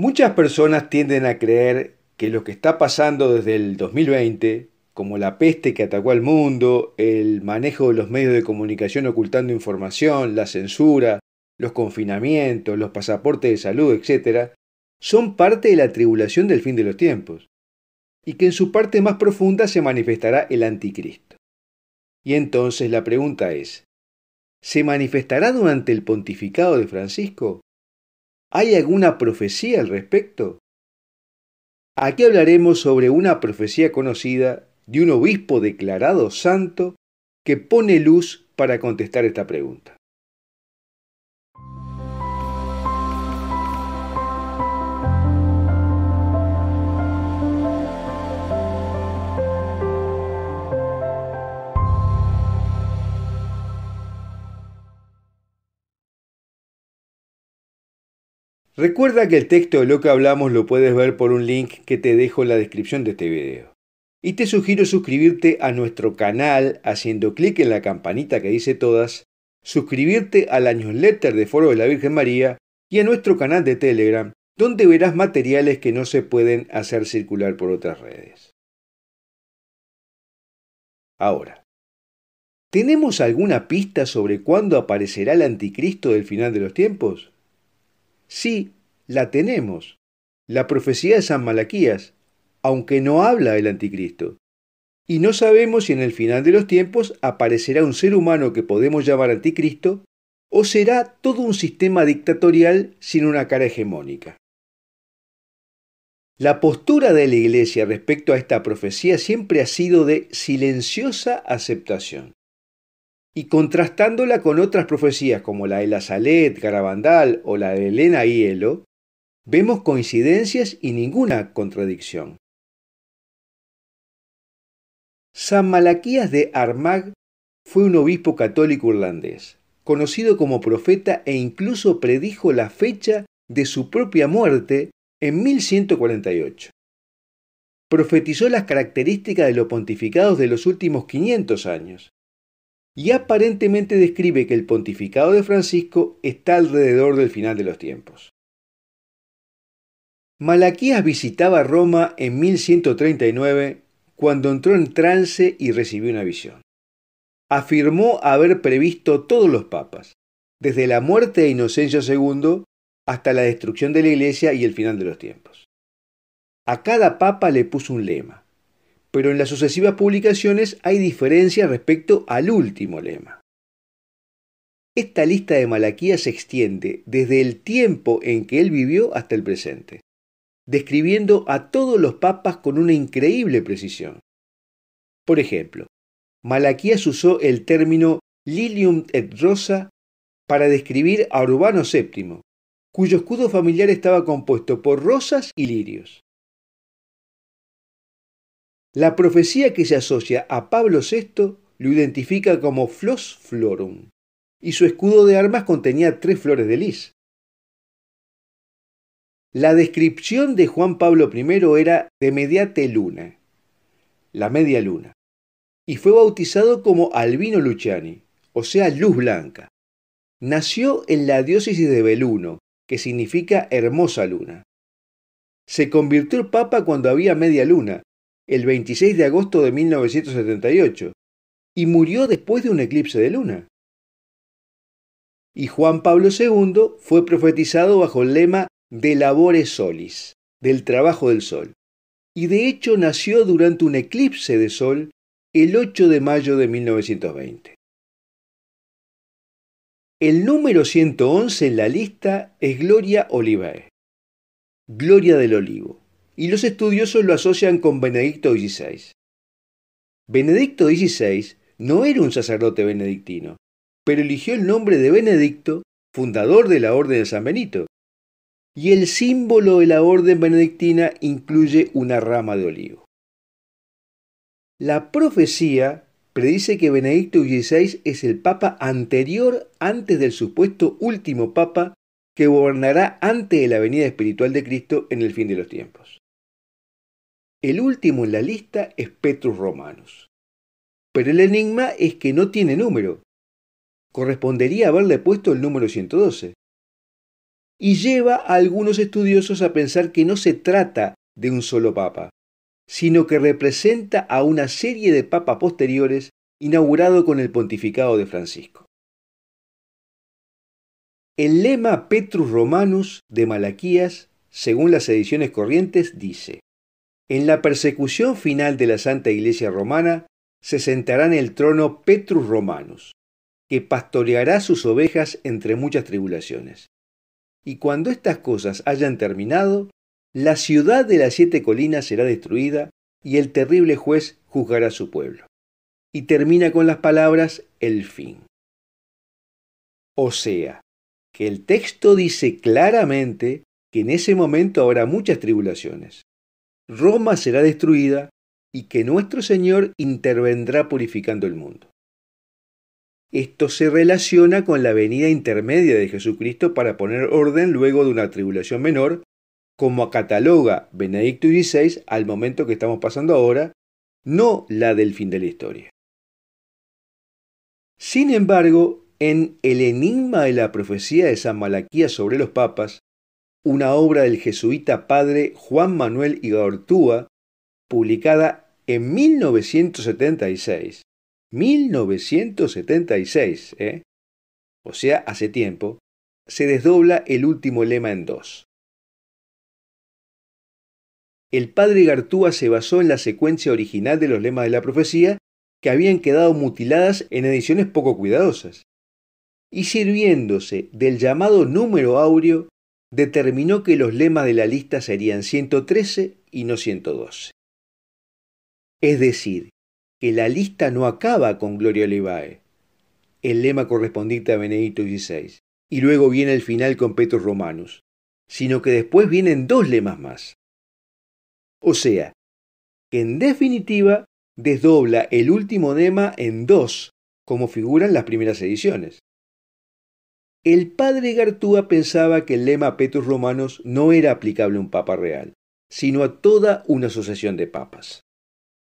Muchas personas tienden a creer que lo que está pasando desde el 2020, como la peste que atacó al mundo, el manejo de los medios de comunicación ocultando información, la censura, los confinamientos, los pasaportes de salud, etc., son parte de la tribulación del fin de los tiempos, y que en su parte más profunda se manifestará el anticristo. Y entonces la pregunta es, ¿se manifestará durante el pontificado de Francisco? ¿Hay alguna profecía al respecto? Aquí hablaremos sobre una profecía conocida de un obispo declarado santo que pone luz para contestar esta pregunta. Recuerda que el texto de lo que hablamos lo puedes ver por un link que te dejo en la descripción de este video. Y te sugiero suscribirte a nuestro canal haciendo clic en la campanita que dice todas, suscribirte a la newsletter de Foro de la Virgen María y a nuestro canal de Telegram, donde verás materiales que no se pueden hacer circular por otras redes. Ahora, ¿tenemos alguna pista sobre cuándo aparecerá el anticristo del final de los tiempos? Sí, la tenemos. La profecía de San Malaquías, aunque no habla del anticristo. Y no sabemos si en el final de los tiempos aparecerá un ser humano que podemos llamar anticristo o será todo un sistema dictatorial sin una cara hegemónica. La postura de la Iglesia respecto a esta profecía siempre ha sido de silenciosa aceptación y contrastándola con otras profecías como la de La Salet, Garabandal o la de Elena Hielo, vemos coincidencias y ninguna contradicción. San Malaquías de Armagh fue un obispo católico irlandés, conocido como profeta e incluso predijo la fecha de su propia muerte en 1148. Profetizó las características de los pontificados de los últimos 500 años, y aparentemente describe que el pontificado de Francisco está alrededor del final de los tiempos. Malaquías visitaba Roma en 1139 cuando entró en trance y recibió una visión. Afirmó haber previsto todos los papas, desde la muerte de Inocencio II hasta la destrucción de la Iglesia y el final de los tiempos. A cada papa le puso un lema pero en las sucesivas publicaciones hay diferencias respecto al último lema. Esta lista de Malaquías se extiende desde el tiempo en que él vivió hasta el presente, describiendo a todos los papas con una increíble precisión. Por ejemplo, Malaquías usó el término lilium et rosa para describir a Urbano VII, cuyo escudo familiar estaba compuesto por rosas y lirios. La profecía que se asocia a Pablo VI lo identifica como Flos Florum, y su escudo de armas contenía tres flores de lis. La descripción de Juan Pablo I era de mediate luna, la media luna, y fue bautizado como Albino Luciani, o sea, luz blanca. Nació en la diócesis de Beluno, que significa hermosa luna. Se convirtió el papa cuando había media luna, el 26 de agosto de 1978 y murió después de un eclipse de luna. Y Juan Pablo II fue profetizado bajo el lema de labores solis, del trabajo del sol, y de hecho nació durante un eclipse de sol el 8 de mayo de 1920. El número 111 en la lista es Gloria Olivae, Gloria del Olivo, y los estudiosos lo asocian con Benedicto XVI. Benedicto XVI no era un sacerdote benedictino, pero eligió el nombre de Benedicto, fundador de la Orden de San Benito. Y el símbolo de la Orden benedictina incluye una rama de olivo. La profecía predice que Benedicto XVI es el papa anterior antes del supuesto último papa que gobernará antes de la venida espiritual de Cristo en el fin de los tiempos. El último en la lista es Petrus Romanus. Pero el enigma es que no tiene número. Correspondería haberle puesto el número 112. Y lleva a algunos estudiosos a pensar que no se trata de un solo papa, sino que representa a una serie de papas posteriores inaugurado con el pontificado de Francisco. El lema Petrus Romanus de Malaquías, según las ediciones corrientes, dice, en la persecución final de la Santa Iglesia Romana se sentará en el trono Petrus Romanus, que pastoreará sus ovejas entre muchas tribulaciones. Y cuando estas cosas hayan terminado, la ciudad de las siete colinas será destruida y el terrible juez juzgará a su pueblo. Y termina con las palabras el fin. O sea, que el texto dice claramente que en ese momento habrá muchas tribulaciones, Roma será destruida y que nuestro Señor intervendrá purificando el mundo. Esto se relaciona con la venida intermedia de Jesucristo para poner orden luego de una tribulación menor, como cataloga Benedicto XVI al momento que estamos pasando ahora, no la del fin de la historia. Sin embargo, en El enigma de la profecía de San Malaquía sobre los papas, una obra del jesuita padre Juan Manuel Igartúa, publicada en 1976. 1976, ¿eh? o sea, hace tiempo, se desdobla el último lema en dos. El padre Gartúa se basó en la secuencia original de los lemas de la profecía que habían quedado mutiladas en ediciones poco cuidadosas, y sirviéndose del llamado número áureo determinó que los lemas de la lista serían 113 y no 112. Es decir, que la lista no acaba con Gloria Olivae, el lema correspondiente a Benedicto XVI, y luego viene el final con Petrus Romanus, sino que después vienen dos lemas más. O sea, que en definitiva desdobla el último lema en dos, como figuran las primeras ediciones. El padre Gartúa pensaba que el lema Petrus Romanos no era aplicable a un papa real, sino a toda una asociación de papas.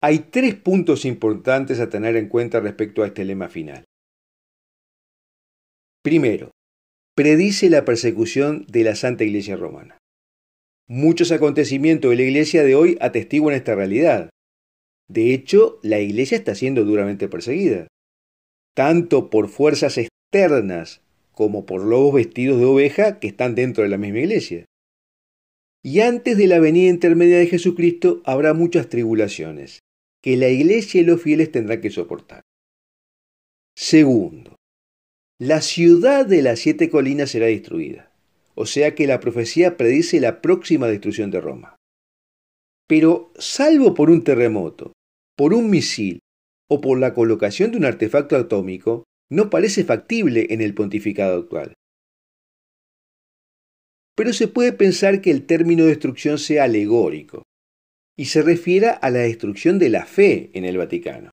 Hay tres puntos importantes a tener en cuenta respecto a este lema final. Primero, predice la persecución de la Santa Iglesia Romana. Muchos acontecimientos de la Iglesia de hoy atestiguan esta realidad. De hecho, la Iglesia está siendo duramente perseguida, tanto por fuerzas externas como por lobos vestidos de oveja que están dentro de la misma iglesia. Y antes de la venida intermedia de Jesucristo habrá muchas tribulaciones, que la iglesia y los fieles tendrán que soportar. Segundo, la ciudad de las siete colinas será destruida, o sea que la profecía predice la próxima destrucción de Roma. Pero salvo por un terremoto, por un misil o por la colocación de un artefacto atómico, no parece factible en el pontificado actual. Pero se puede pensar que el término destrucción sea alegórico y se refiera a la destrucción de la fe en el Vaticano.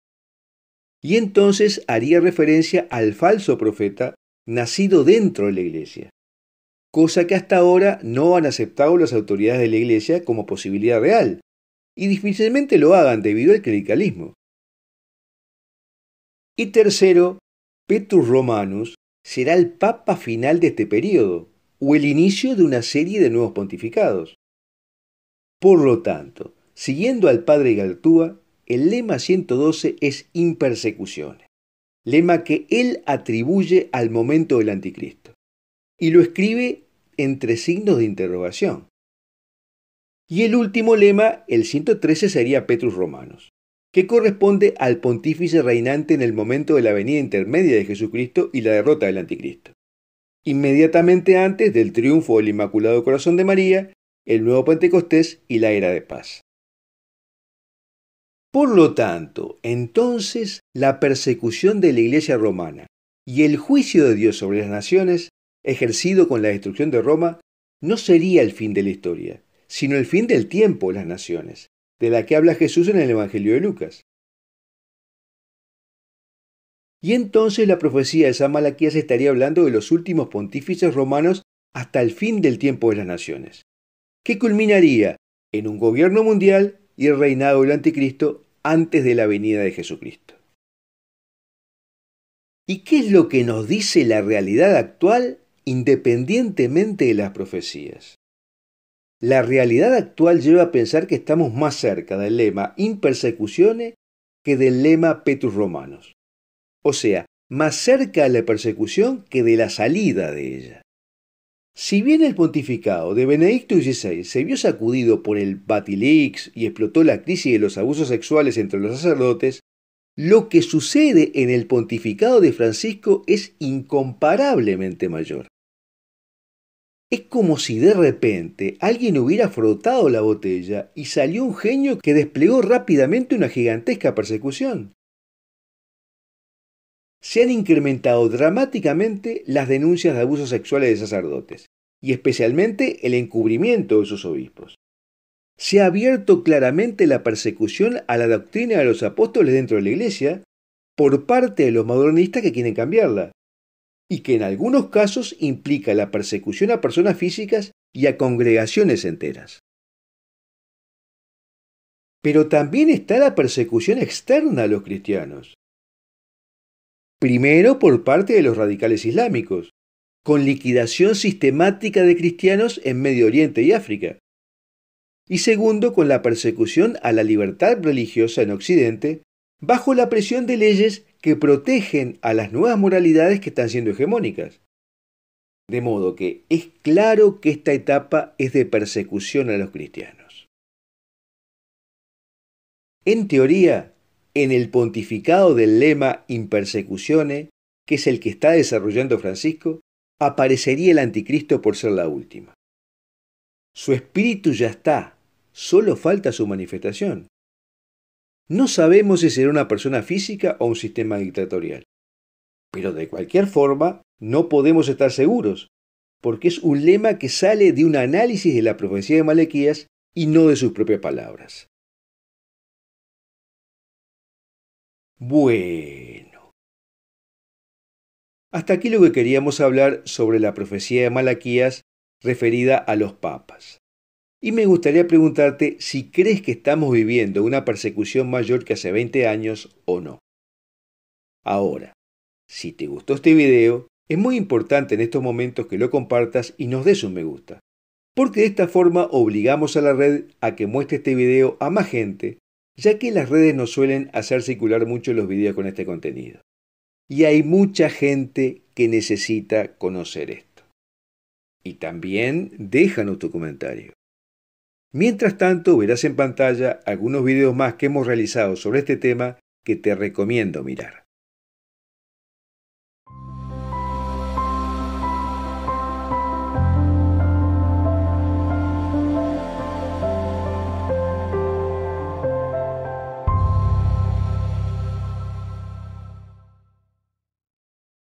Y entonces haría referencia al falso profeta nacido dentro de la Iglesia, cosa que hasta ahora no han aceptado las autoridades de la Iglesia como posibilidad real, y difícilmente lo hagan debido al clericalismo. Y tercero, Petrus Romanus será el papa final de este periodo, o el inicio de una serie de nuevos pontificados. Por lo tanto, siguiendo al padre Galtúa, el lema 112 es impersecuciones, lema que él atribuye al momento del anticristo, y lo escribe entre signos de interrogación. Y el último lema, el 113, sería Petrus Romanus que corresponde al pontífice reinante en el momento de la venida intermedia de Jesucristo y la derrota del anticristo. Inmediatamente antes del triunfo del Inmaculado Corazón de María, el nuevo Pentecostés y la era de paz. Por lo tanto, entonces, la persecución de la Iglesia romana y el juicio de Dios sobre las naciones, ejercido con la destrucción de Roma, no sería el fin de la historia, sino el fin del tiempo de las naciones, de la que habla Jesús en el Evangelio de Lucas. Y entonces la profecía de San Malaquías estaría hablando de los últimos pontífices romanos hasta el fin del tiempo de las naciones, que culminaría en un gobierno mundial y el reinado del anticristo antes de la venida de Jesucristo. ¿Y qué es lo que nos dice la realidad actual independientemente de las profecías? La realidad actual lleva a pensar que estamos más cerca del lema In persecuzione que del lema petus romanos. O sea, más cerca de la persecución que de la salida de ella. Si bien el pontificado de Benedicto XVI se vio sacudido por el Batilix y explotó la crisis de los abusos sexuales entre los sacerdotes, lo que sucede en el pontificado de Francisco es incomparablemente mayor. Es como si de repente alguien hubiera frotado la botella y salió un genio que desplegó rápidamente una gigantesca persecución. Se han incrementado dramáticamente las denuncias de abusos sexuales de sacerdotes, y especialmente el encubrimiento de sus obispos. Se ha abierto claramente la persecución a la doctrina de los apóstoles dentro de la Iglesia por parte de los modernistas que quieren cambiarla, y que en algunos casos implica la persecución a personas físicas y a congregaciones enteras. Pero también está la persecución externa a los cristianos. Primero por parte de los radicales islámicos, con liquidación sistemática de cristianos en Medio Oriente y África. Y segundo con la persecución a la libertad religiosa en Occidente, bajo la presión de leyes que protegen a las nuevas moralidades que están siendo hegemónicas. De modo que es claro que esta etapa es de persecución a los cristianos. En teoría, en el pontificado del lema In persecuzione", que es el que está desarrollando Francisco, aparecería el anticristo por ser la última. Su espíritu ya está, solo falta su manifestación. No sabemos si será una persona física o un sistema dictatorial. Pero de cualquier forma, no podemos estar seguros, porque es un lema que sale de un análisis de la profecía de Malaquías y no de sus propias palabras. Bueno. Hasta aquí lo que queríamos hablar sobre la profecía de Malaquías referida a los papas. Y me gustaría preguntarte si crees que estamos viviendo una persecución mayor que hace 20 años o no. Ahora, si te gustó este video, es muy importante en estos momentos que lo compartas y nos des un me gusta, porque de esta forma obligamos a la red a que muestre este video a más gente, ya que las redes no suelen hacer circular mucho los videos con este contenido. Y hay mucha gente que necesita conocer esto. Y también déjanos tu comentario. Mientras tanto, verás en pantalla algunos videos más que hemos realizado sobre este tema que te recomiendo mirar.